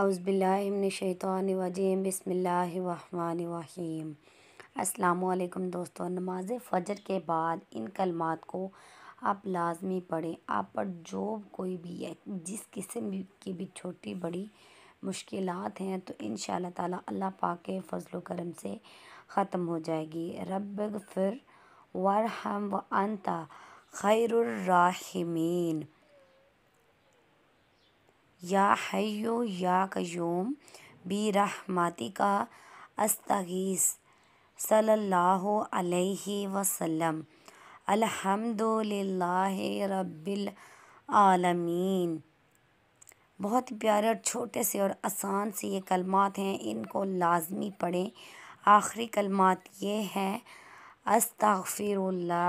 اعوذ باللہ من الشیطان الرجیم بسم اللہ الرحمن الرحیم السلام علیکم دوستو نماز فجر کے بعد ان کلمات کو آپ لازمی پڑھیں آپ پر جو کوئی بھی ہے جس قسم کی بھی چھوٹی بڑی مشکلات ہیں تو ان شاء اللہ تعالیٰ اللہ پاک فضل و کرم سے ختم ہو جائے گی رب اغفر و وانتا خیر الراحمین या हयो या कयूम बी रहमाती का अस्तगीस सल्लल्लाहु अलैहि वसल्लम अल्हम्दुलिल्लाह रब्बिल आलमीन बहुत प्यारे और छोटे से और आसान से ये कलमात हैं इनको लाजमी पढ़ें आखिरी कलमात ये हैं अस्तफ़िरुल्ला